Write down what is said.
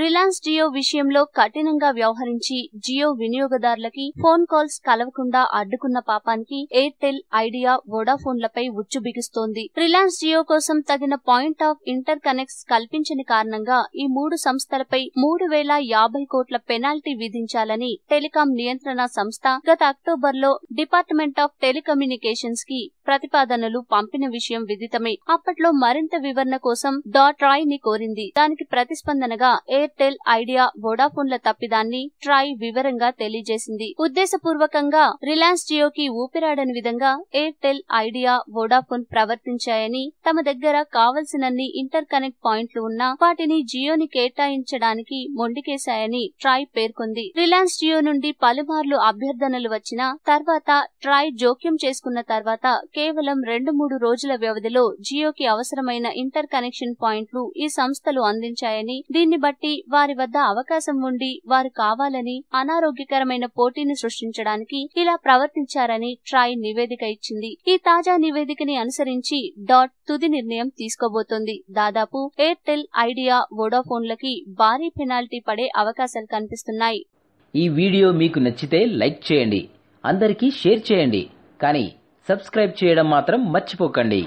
Reliance Jio విషయంలో కఠినంగా వ్యవహరించి జియో వినియోగదారులకి ఫోన్ కాల్స్ కలవకుండా అడ్డుకున్న పాపానికి ఎయిర్టెల్ ఐడియా వోడాఫోన్లపై ఉచ్చు బిగిస్తోంది రిలయన్స్ జియో కోసం తగిన పాయింట్ ఆఫ్ ఇంటర్ కనెక్ట్స్ కల్పించని కారణంగా ఈ మూడు సంస్థలపై మూడు వేల యాభై కోట్ల పెనాల్టీ విధించాలని టెలికాం నియంత్రణ సంస్థ గత అక్టోబర్ లో డిపార్ట్మెంట్ ఆఫ్ టెలికమ్యూనికేషన్స్ కి ప్రతిపాదనలు పంపిన విషయం విదితమే అప్పట్లో మరింత వివరణ కోసం డాట్ రాయ్ ని కోరింది దానికి ప్రతిస్పందనగా ఎయిర్ ఎయిర్టెల్ ఐడియా వోడాఫోన్ల తప్పిదాన్ని ట్రై వివరంగా తెలియజేసింది ఉద్దేశపూర్వకంగా రిలయన్స్ జియోకి ఊపిరాడని విధంగా ఎయిర్టెల్ ఐడియా వోడాఫోన్ ప్రవర్తించాయని తమ దగ్గర కావలసినన్ని ఇంటర్ కనెక్ట్ పాయింట్లు ఉన్నా వాటిని జియోని కేటాయించడానికి మొండికేశాయని ట్రై పేర్కొంది రిలయన్స్ జియో నుండి పలుమార్లు అభ్యర్థనలు వచ్చినా తర్వాత ట్రై జోక్యం చేసుకున్న తర్వాత కేవలం రెండు మూడు రోజుల వ్యవధిలో జియోకి అవసరమైన ఇంటర్ కనెక్షన్ పాయింట్లు ఈ సంస్థలు అందించాయని దీన్ని బట్టి వారి వద్ద అవకాశం ఉండి వారు కావాలని అనారోగ్యకరమైన పోటీని సృష్టించడానికి ఇలా ప్రవర్తించారని ట్రాయ్ నివేదిక ఇచ్చింది ఈ తాజా నివేదికని అనుసరించి డాట్ తుది నిర్ణయం తీసుకోబోతోంది దాదాపు ఎయిర్టెల్ ఐడియా వోడాఫోన్లకి భారీ పెనాల్టీ పడే అవకాశాలు కనిపిస్తున్నాయి ఈ వీడియో మీకు నచ్చితే లైక్ చేయండి అందరికీ షేర్ చేయండి కానీ సబ్స్క్రైబ్ చేయడం మాత్రం మర్చిపోకండి